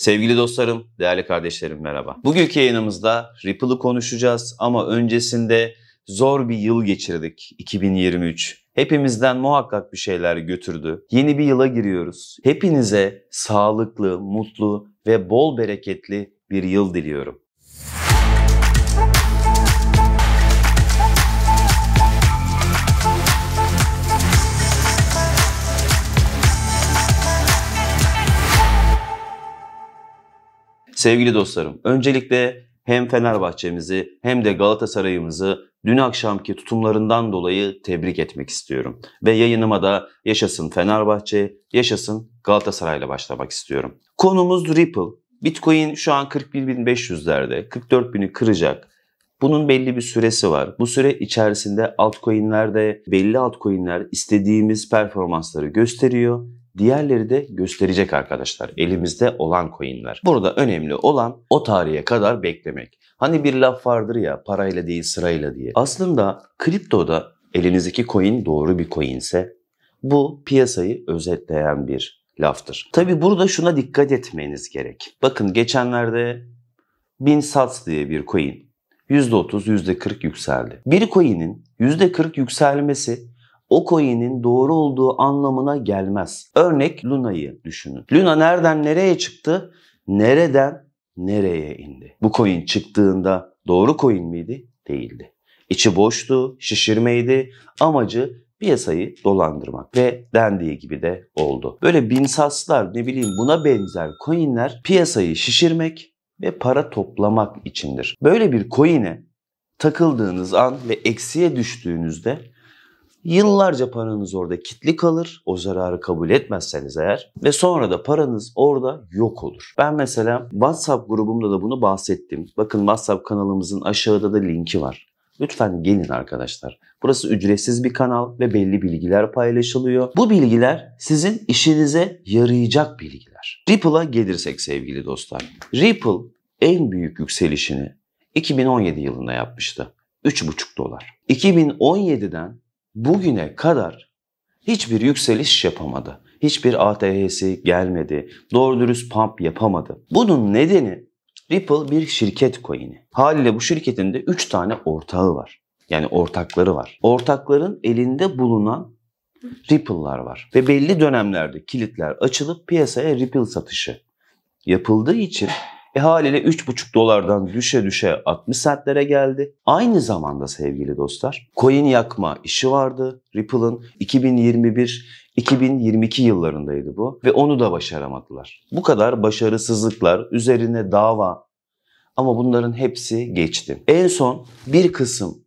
Sevgili dostlarım, değerli kardeşlerim merhaba. Bugünkü yayınımızda Ripple'ı konuşacağız ama öncesinde zor bir yıl geçirdik 2023. Hepimizden muhakkak bir şeyler götürdü. Yeni bir yıla giriyoruz. Hepinize sağlıklı, mutlu ve bol bereketli bir yıl diliyorum. Sevgili dostlarım, öncelikle hem Fenerbahçemizi hem de Galatasaray'ımızı dün akşamki tutumlarından dolayı tebrik etmek istiyorum. Ve yayınıma da yaşasın Fenerbahçe, yaşasın Galatasaray ile başlamak istiyorum. Konumuz Ripple. Bitcoin şu an 41.500'lerde, 44.000'i kıracak. Bunun belli bir süresi var. Bu süre içerisinde altcoin'lerde belli altcoin'ler istediğimiz performansları gösteriyor Diğerleri de gösterecek arkadaşlar elimizde olan coinler. Burada önemli olan o tarihe kadar beklemek. Hani bir laf vardır ya parayla değil sırayla diye. Aslında kriptoda elinizdeki coin doğru bir coinse bu piyasayı özetleyen bir laftır. Tabi burada şuna dikkat etmeniz gerek. Bakın geçenlerde 1000 sats diye bir coin %30, %40 yükseldi. Bir coin'in %40 yükselmesi o coin'in doğru olduğu anlamına gelmez. Örnek Luna'yı düşünün. Luna nereden nereye çıktı? Nereden nereye indi? Bu coin çıktığında doğru coin miydi? Değildi. İçi boştu, şişirmeydi. Amacı piyasayı dolandırmak ve dendiği gibi de oldu. Böyle binsaslar ne bileyim buna benzer coinler piyasayı şişirmek ve para toplamak içindir. Böyle bir coin'e takıldığınız an ve eksiye düştüğünüzde Yıllarca paranız orada kitli kalır. O zararı kabul etmezseniz eğer. Ve sonra da paranız orada yok olur. Ben mesela WhatsApp grubumda da bunu bahsettim. Bakın WhatsApp kanalımızın aşağıda da linki var. Lütfen gelin arkadaşlar. Burası ücretsiz bir kanal ve belli bilgiler paylaşılıyor. Bu bilgiler sizin işinize yarayacak bilgiler. Ripple'a gelirsek sevgili dostlar. Ripple en büyük yükselişini 2017 yılında yapmıştı. 3,5 dolar. 2017'den bugüne kadar hiçbir yükseliş yapamadı. Hiçbir ATH'si gelmedi. Doğru dürüst pump yapamadı. Bunun nedeni Ripple bir şirket coin'i. Haliyle bu şirketin de 3 tane ortağı var. Yani ortakları var. Ortakların elinde bulunan Ripple'lar var. Ve belli dönemlerde kilitler açılıp piyasaya Ripple satışı yapıldığı için e haliyle 3,5 dolardan düşe düşe 60 centlere geldi. Aynı zamanda sevgili dostlar coin yakma işi vardı Ripple'ın 2021 2022 yıllarındaydı bu ve onu da başaramadılar. Bu kadar başarısızlıklar, üzerine dava ama bunların hepsi geçti. En son bir kısım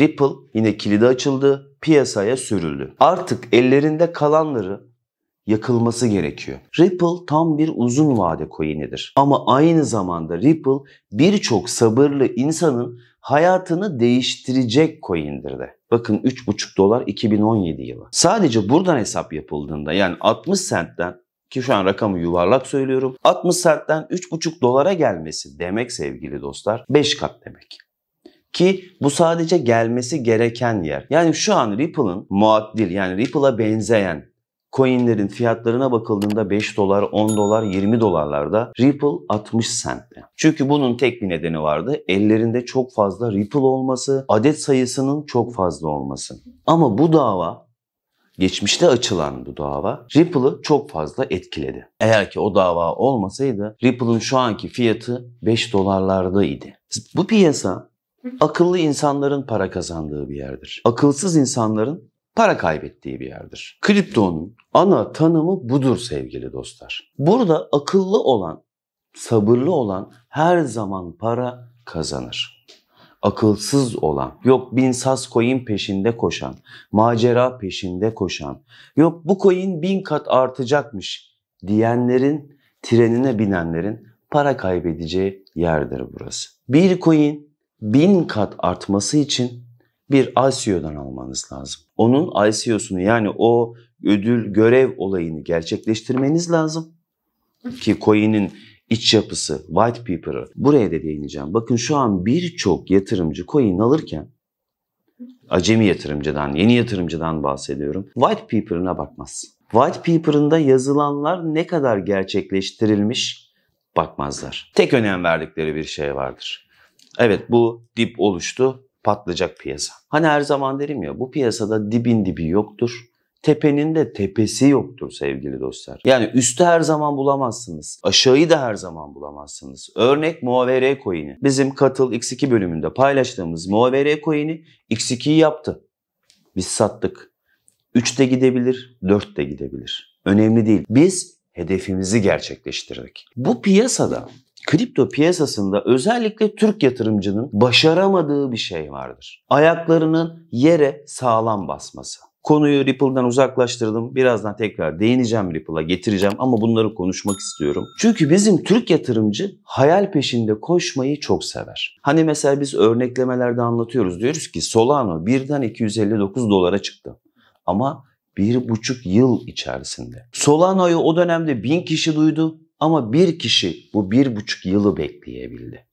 Ripple yine kilidi açıldı, piyasaya sürüldü. Artık ellerinde kalanları yakılması gerekiyor. Ripple tam bir uzun vade coin'idir. Ama aynı zamanda Ripple birçok sabırlı insanın hayatını değiştirecek coin'dir de. Bakın 3,5 dolar 2017 yılı. Sadece buradan hesap yapıldığında yani 60 centten ki şu an rakamı yuvarlak söylüyorum. 60 centten 3,5 dolara gelmesi demek sevgili dostlar 5 kat demek. Ki bu sadece gelmesi gereken yer. Yani şu an Ripple'ın muaddil yani Ripple'a benzeyen Coinlerin fiyatlarına bakıldığında 5 dolar, 10 dolar, 20 dolarlarda Ripple 60 centte. Çünkü bunun tek bir nedeni vardı. Ellerinde çok fazla Ripple olması, adet sayısının çok fazla olması. Ama bu dava Geçmişte açılan bu dava Ripple'ı çok fazla etkiledi. Eğer ki o dava olmasaydı Ripple'ın şu anki fiyatı 5 dolarlardaydı. Bu piyasa akıllı insanların para kazandığı bir yerdir. Akılsız insanların para kaybettiği bir yerdir. Kriptonun ana tanımı budur sevgili dostlar. Burada akıllı olan, sabırlı olan her zaman para kazanır. Akılsız olan, yok bin sas coin peşinde koşan, macera peşinde koşan, yok bu coin bin kat artacakmış diyenlerin, trenine binenlerin para kaybedeceği yerdir burası. Bir coin bin kat artması için bir ICO'dan almanız lazım. Onun ICO'sunu yani o ödül görev olayını gerçekleştirmeniz lazım. Ki coin'in iç yapısı, white paper'ı. Buraya da değineceğim. Bakın şu an birçok yatırımcı coin alırken acemi yatırımcıdan, yeni yatırımcıdan bahsediyorum. White paper'ına bakmaz. White paper'ında yazılanlar ne kadar gerçekleştirilmiş bakmazlar. Tek önem verdikleri bir şey vardır. Evet bu dip oluştu patlayacak piyasa. Hani her zaman derim ya bu piyasada dibin dibi yoktur. Tepenin de tepesi yoktur sevgili dostlar. Yani üstü her zaman bulamazsınız. Aşağıyı da her zaman bulamazsınız. Örnek Muavere coin'i. Bizim Katıl X2 bölümünde paylaştığımız Muavere coin'i X2'yi yaptı. Biz sattık. 3 de gidebilir, 4 de gidebilir. Önemli değil. Biz hedefimizi gerçekleştirdik. Bu piyasada kripto piyasasında özellikle Türk yatırımcının başaramadığı bir şey vardır. Ayaklarının yere sağlam basması. Konuyu Ripple'dan uzaklaştırdım. Birazdan tekrar değineceğim Ripple'a getireceğim ama bunları konuşmak istiyorum. Çünkü bizim Türk yatırımcı hayal peşinde koşmayı çok sever. Hani mesela biz örneklemelerde anlatıyoruz. Diyoruz ki Solano birden 259 dolara çıktı. Ama bir buçuk yıl içerisinde. Solano'yu o dönemde bin kişi duydu. Ama bir kişi bu bir buçuk yılı bekleyebildi.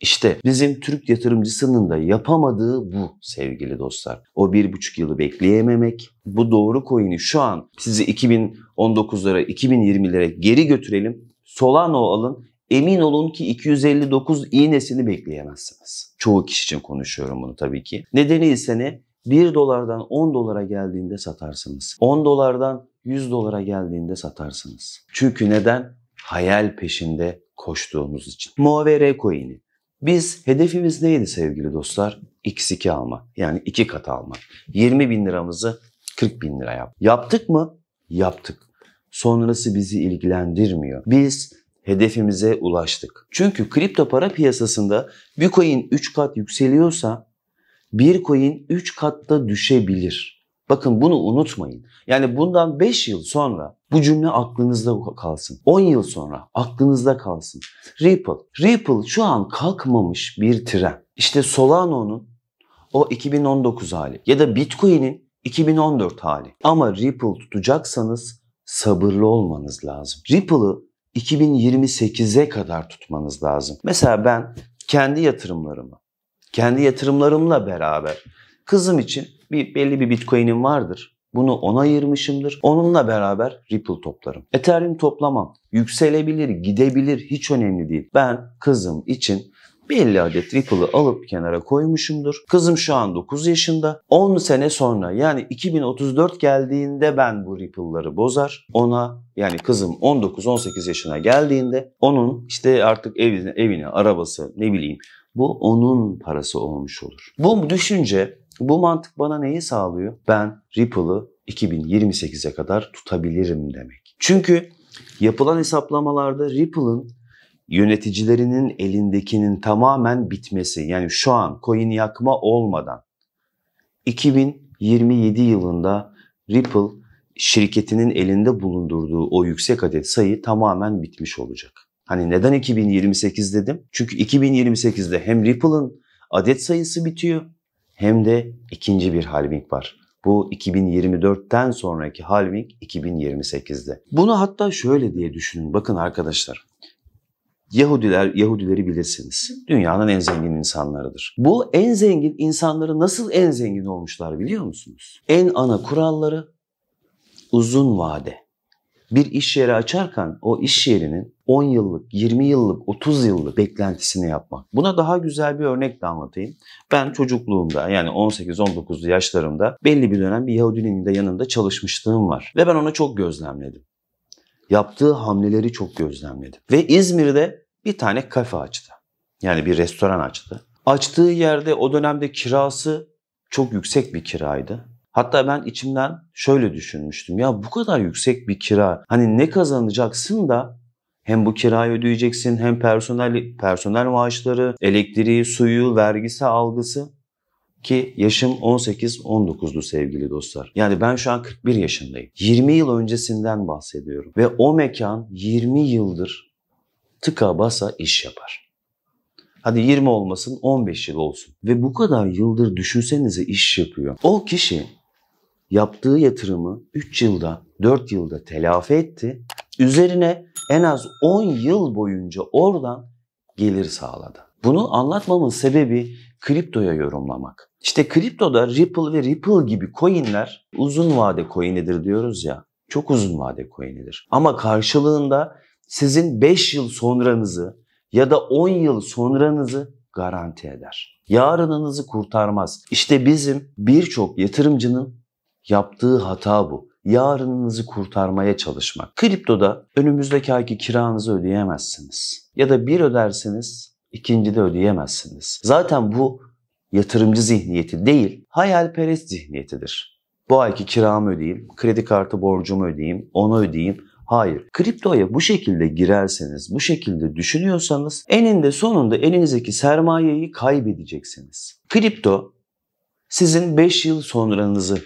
İşte bizim Türk yatırımcısının da yapamadığı bu sevgili dostlar. O bir buçuk yılı bekleyememek, bu doğru coin'i şu an sizi 2019'lara, 2020'lere geri götürelim. Solano alın, emin olun ki 259 iğnesini bekleyemezsiniz. Çoğu kişi için konuşuyorum bunu tabii ki. Nedeni ise ne? 1 dolardan 10 dolara geldiğinde satarsınız. 10 dolardan 100 dolara geldiğinde satarsınız. Çünkü neden? Hayal peşinde koştuğumuz için. Movere coin'i. Biz hedefimiz neydi sevgili dostlar? X2 alma. Yani iki kat alma. 20 bin liramızı 40 bin lira yap. Yaptık mı? Yaptık. Sonrası bizi ilgilendirmiyor. Biz hedefimize ulaştık. Çünkü kripto para piyasasında bir coin 3 kat yükseliyorsa bir coin 3 katta düşebilir. Bakın bunu unutmayın. Yani bundan 5 yıl sonra bu cümle aklınızda kalsın. 10 yıl sonra aklınızda kalsın. Ripple. Ripple şu an kalkmamış bir tren. İşte Solano'nun o 2019 hali ya da Bitcoin'in 2014 hali. Ama Ripple tutacaksanız sabırlı olmanız lazım. Ripple'ı 2028'e kadar tutmanız lazım. Mesela ben kendi yatırımlarımı, kendi yatırımlarımla beraber kızım için bir belli bir Bitcoin'im vardır. Bunu ona ayırmışımdır. Onunla beraber Ripple toplarım. Ethereum toplamam. Yükselebilir, gidebilir hiç önemli değil. Ben kızım için belli adet Ripple'ı alıp kenara koymuşumdur. Kızım şu an 9 yaşında. 10 sene sonra yani 2034 geldiğinde ben bu Ripple'ları bozar. Ona yani kızım 19-18 yaşına geldiğinde onun işte artık evine, evine, arabası ne bileyim bu onun parası olmuş olur. Bu düşünce bu mantık bana neyi sağlıyor? Ben Ripple'ı 2028'e kadar tutabilirim demek. Çünkü yapılan hesaplamalarda Ripple'ın yöneticilerinin elindekinin tamamen bitmesi yani şu an coin yakma olmadan 2027 yılında Ripple şirketinin elinde bulundurduğu o yüksek adet sayı tamamen bitmiş olacak. Hani neden 2028 dedim? Çünkü 2028'de hem Ripple'ın adet sayısı bitiyor hem de ikinci bir halving var. Bu 2024'ten sonraki halving 2028'de. Bunu hatta şöyle diye düşünün. Bakın arkadaşlar. Yahudiler, Yahudileri bilirsiniz. Dünyanın en zengin insanlarıdır. Bu en zengin insanları nasıl en zengin olmuşlar biliyor musunuz? En ana kuralları uzun vade. Bir iş yeri açarken o iş yerinin 10 yıllık, 20 yıllık, 30 yıllık beklentisini yapmak. Buna daha güzel bir örnek de anlatayım. Ben çocukluğumda yani 18-19 yaşlarımda belli bir dönem bir Yahudinin de yanında çalışmışlığım var. Ve ben ona çok gözlemledim. Yaptığı hamleleri çok gözlemledim. Ve İzmir'de bir tane kafe açtı. Yani bir restoran açtı. Açtığı yerde o dönemde kirası çok yüksek bir kiraydı. Hatta ben içimden şöyle düşünmüştüm. Ya bu kadar yüksek bir kira hani ne kazanacaksın da hem bu kirayı ödeyeceksin hem personel personel maaşları, elektriği, suyu, vergisi, algısı ki yaşım 18-19'du sevgili dostlar. Yani ben şu an 41 yaşındayım. 20 yıl öncesinden bahsediyorum. Ve o mekan 20 yıldır tıka basa iş yapar. Hadi 20 olmasın 15 yıl olsun. Ve bu kadar yıldır düşünsenize iş yapıyor. O kişi yaptığı yatırımı 3 yılda 4 yılda telafi etti Üzerine en az 10 yıl boyunca oradan gelir sağladı. Bunu anlatmamın sebebi kriptoya yorumlamak. İşte kriptoda Ripple ve Ripple gibi coinler uzun vade coinidir diyoruz ya. Çok uzun vade coinidir. Ama karşılığında sizin 5 yıl sonranızı ya da 10 yıl sonranızı garanti eder. Yarınınızı kurtarmaz. İşte bizim birçok yatırımcının yaptığı hata bu yarınınızı kurtarmaya çalışmak. Kriptoda önümüzdeki ayki kiranızı ödeyemezsiniz. Ya da bir ödersiniz, ikinci de ödeyemezsiniz. Zaten bu yatırımcı zihniyeti değil, hayalperest zihniyetidir. Bu ayki kiramı ödeyeyim, kredi kartı borcumu ödeyeyim, onu ödeyeyim. Hayır. Kriptoya bu şekilde girerseniz, bu şekilde düşünüyorsanız eninde sonunda elinizdeki sermayeyi kaybedeceksiniz. Kripto sizin 5 yıl sonranızı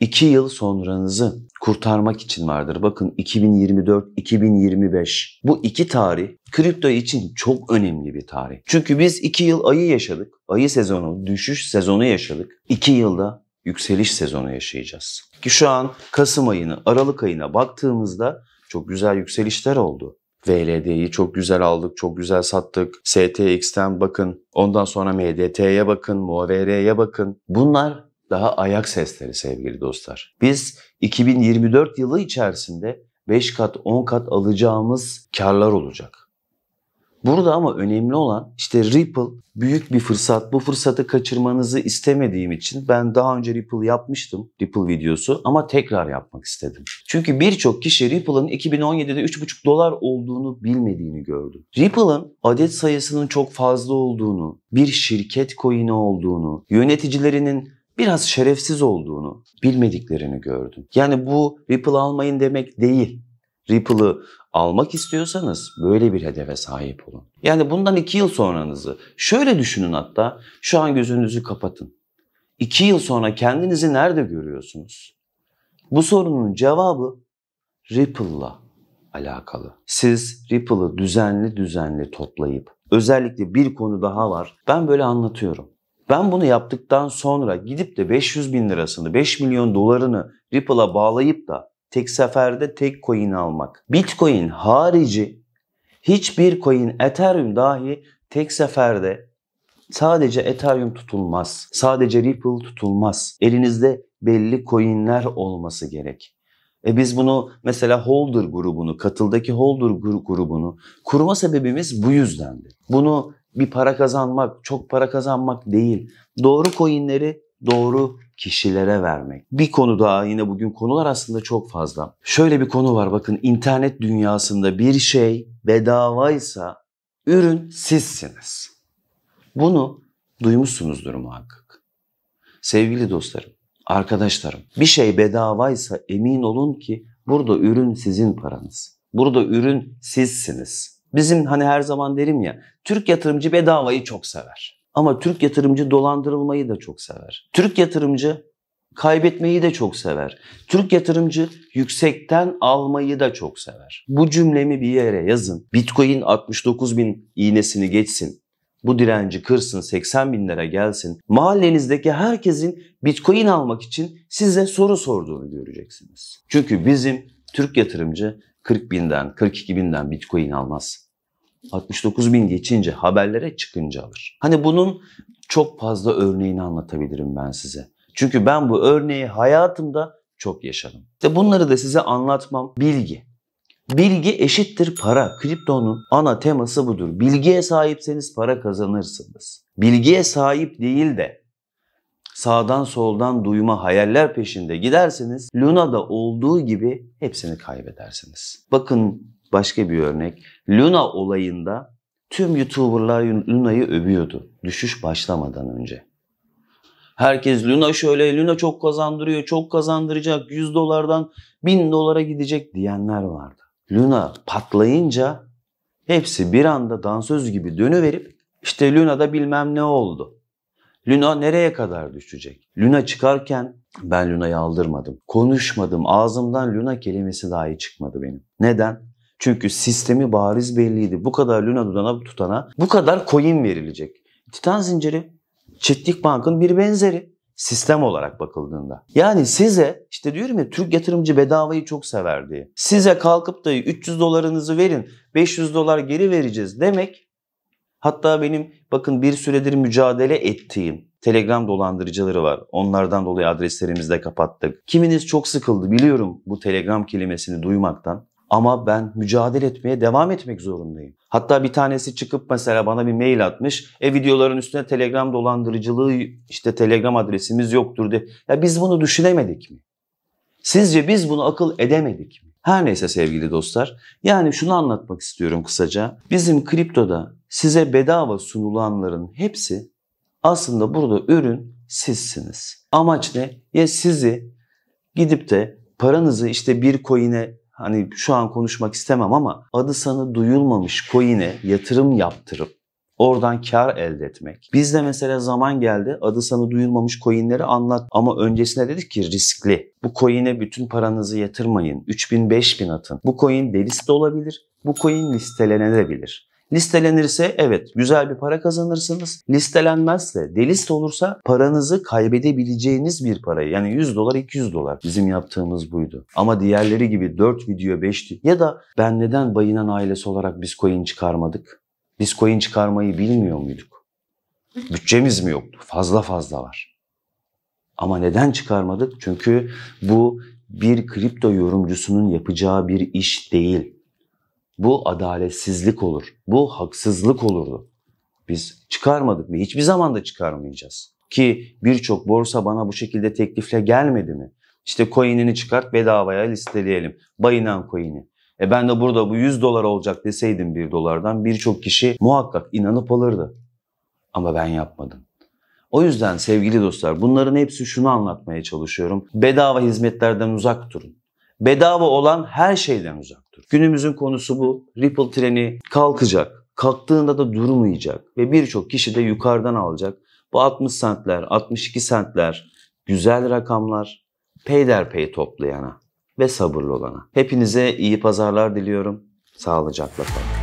2 yıl sonranızı kurtarmak için vardır. Bakın 2024-2025 bu iki tarih kripto için çok önemli bir tarih. Çünkü biz 2 yıl ayı yaşadık. Ayı sezonu, düşüş sezonu yaşadık. 2 yılda yükseliş sezonu yaşayacağız. Ki şu an Kasım ayını, Aralık ayına baktığımızda çok güzel yükselişler oldu. VLD'yi çok güzel aldık, çok güzel sattık. STX'ten bakın, ondan sonra MDT'ye bakın, MOVR'ye bakın. Bunlar daha ayak sesleri sevgili dostlar. Biz 2024 yılı içerisinde 5 kat 10 kat alacağımız karlar olacak. Burada ama önemli olan işte Ripple büyük bir fırsat. Bu fırsatı kaçırmanızı istemediğim için ben daha önce Ripple yapmıştım Ripple videosu ama tekrar yapmak istedim. Çünkü birçok kişi Ripple'ın 2017'de 3,5 dolar olduğunu bilmediğini gördü. Ripple'ın adet sayısının çok fazla olduğunu, bir şirket coin'i olduğunu, yöneticilerinin biraz şerefsiz olduğunu, bilmediklerini gördüm. Yani bu Ripple almayın demek değil. Ripple'ı almak istiyorsanız böyle bir hedefe sahip olun. Yani bundan iki yıl sonranızı şöyle düşünün hatta şu an gözünüzü kapatın. İki yıl sonra kendinizi nerede görüyorsunuz? Bu sorunun cevabı Ripple'la alakalı. Siz Ripple'ı düzenli düzenli toplayıp özellikle bir konu daha var. Ben böyle anlatıyorum. Ben bunu yaptıktan sonra gidip de 500 bin lirasını, 5 milyon dolarını Ripple'a bağlayıp da tek seferde tek coin almak. Bitcoin harici hiçbir coin Ethereum dahi tek seferde sadece Ethereum tutulmaz. Sadece Ripple tutulmaz. Elinizde belli coinler olması gerek. E biz bunu mesela holder grubunu, katıldaki holder grubunu kurma sebebimiz bu yüzdendi. Bunu bir para kazanmak, çok para kazanmak değil. Doğru coinleri doğru kişilere vermek. Bir konu daha yine bugün konular aslında çok fazla. Şöyle bir konu var bakın internet dünyasında bir şey bedavaysa ürün sizsiniz. Bunu duymuşsunuzdur muhakkak. Sevgili dostlarım, arkadaşlarım bir şey bedavaysa emin olun ki burada ürün sizin paranız. Burada ürün sizsiniz. Bizim hani her zaman derim ya Türk yatırımcı bedavayı çok sever. Ama Türk yatırımcı dolandırılmayı da çok sever. Türk yatırımcı kaybetmeyi de çok sever. Türk yatırımcı yüksekten almayı da çok sever. Bu cümlemi bir yere yazın. Bitcoin 69 bin iğnesini geçsin. Bu direnci kırsın 80 binlere gelsin. Mahallenizdeki herkesin bitcoin almak için size soru sorduğunu göreceksiniz. Çünkü bizim Türk yatırımcı 40 binden 42 binden bitcoin almaz. 69 bin geçince haberlere çıkınca alır. Hani bunun çok fazla örneğini anlatabilirim ben size. Çünkü ben bu örneği hayatımda çok yaşadım. İşte bunları da size anlatmam bilgi. Bilgi eşittir para. Kriptonun ana teması budur. Bilgiye sahipseniz para kazanırsınız. Bilgiye sahip değil de sağdan soldan duyma hayaller peşinde giderseniz Luna'da olduğu gibi hepsini kaybedersiniz. Bakın Başka bir örnek. Luna olayında tüm YouTuber'lar Luna'yı övüyordu. Düşüş başlamadan önce. Herkes Luna şöyle, Luna çok kazandırıyor, çok kazandıracak, 100 dolardan 1000 dolara gidecek diyenler vardı. Luna patlayınca hepsi bir anda dansöz gibi dönüverip işte Luna'da bilmem ne oldu. Luna nereye kadar düşecek? Luna çıkarken ben Luna'yı aldırmadım. Konuşmadım. Ağzımdan Luna kelimesi dahi çıkmadı benim. Neden? Çünkü sistemi bariz belliydi. Bu kadar Luna Dudana tutana bu kadar coin verilecek. Titan zinciri Çiftlik Bank'ın bir benzeri sistem olarak bakıldığında. Yani size işte diyorum ya Türk yatırımcı bedavayı çok sever diye. Size kalkıp da 300 dolarınızı verin 500 dolar geri vereceğiz demek hatta benim bakın bir süredir mücadele ettiğim Telegram dolandırıcıları var. Onlardan dolayı adreslerimizi de kapattık. Kiminiz çok sıkıldı biliyorum bu Telegram kelimesini duymaktan. Ama ben mücadele etmeye devam etmek zorundayım. Hatta bir tanesi çıkıp mesela bana bir mail atmış. E videoların üstüne Telegram dolandırıcılığı işte Telegram adresimiz yoktur de. Ya biz bunu düşünemedik mi? Sizce biz bunu akıl edemedik mi? Her neyse sevgili dostlar. Yani şunu anlatmak istiyorum kısaca. Bizim kriptoda size bedava sunulanların hepsi aslında burada ürün sizsiniz. Amaç ne? Ya sizi gidip de paranızı işte bir coin'e hani şu an konuşmak istemem ama adı sanı duyulmamış coin'e yatırım yaptırıp Oradan kar elde etmek. Bizde mesela zaman geldi adı sana duyulmamış coinleri anlat ama öncesine dedik ki riskli. Bu coin'e bütün paranızı yatırmayın. 3000-5000 atın. Bu coin deliste olabilir. Bu coin listelenebilir. Listelenirse evet güzel bir para kazanırsınız. Listelenmezse, delist olursa paranızı kaybedebileceğiniz bir parayı yani 100 dolar 200 dolar bizim yaptığımız buydu. Ama diğerleri gibi 4 video 5 ya da ben neden Bayinan ailesi olarak biz Bitcoin çıkarmadık? Biz Bitcoin çıkarmayı bilmiyor muyduk? Bütçemiz mi yoktu? Fazla fazla var. Ama neden çıkarmadık? Çünkü bu bir kripto yorumcusunun yapacağı bir iş değil. Bu adaletsizlik olur. Bu haksızlık olurdu. Biz çıkarmadık ve hiçbir zaman da çıkarmayacağız. Ki birçok borsa bana bu şekilde teklifle gelmedi mi? İşte coin'ini çıkart bedavaya listeleyelim. Bayınan coin'i. E ben de burada bu 100 dolar olacak deseydim 1 dolardan birçok kişi muhakkak inanıp alırdı. Ama ben yapmadım. O yüzden sevgili dostlar bunların hepsi şunu anlatmaya çalışıyorum. Bedava hizmetlerden uzak durun. Bedava olan her şeyden uzak yoktur. Günümüzün konusu bu. Ripple treni kalkacak. Kalktığında da durmayacak ve birçok kişi de yukarıdan alacak. Bu 60 sentler, 62 sentler, güzel rakamlar peyderpey toplayana ve sabırlı olana. Hepinize iyi pazarlar diliyorum. Sağlıcakla kalın.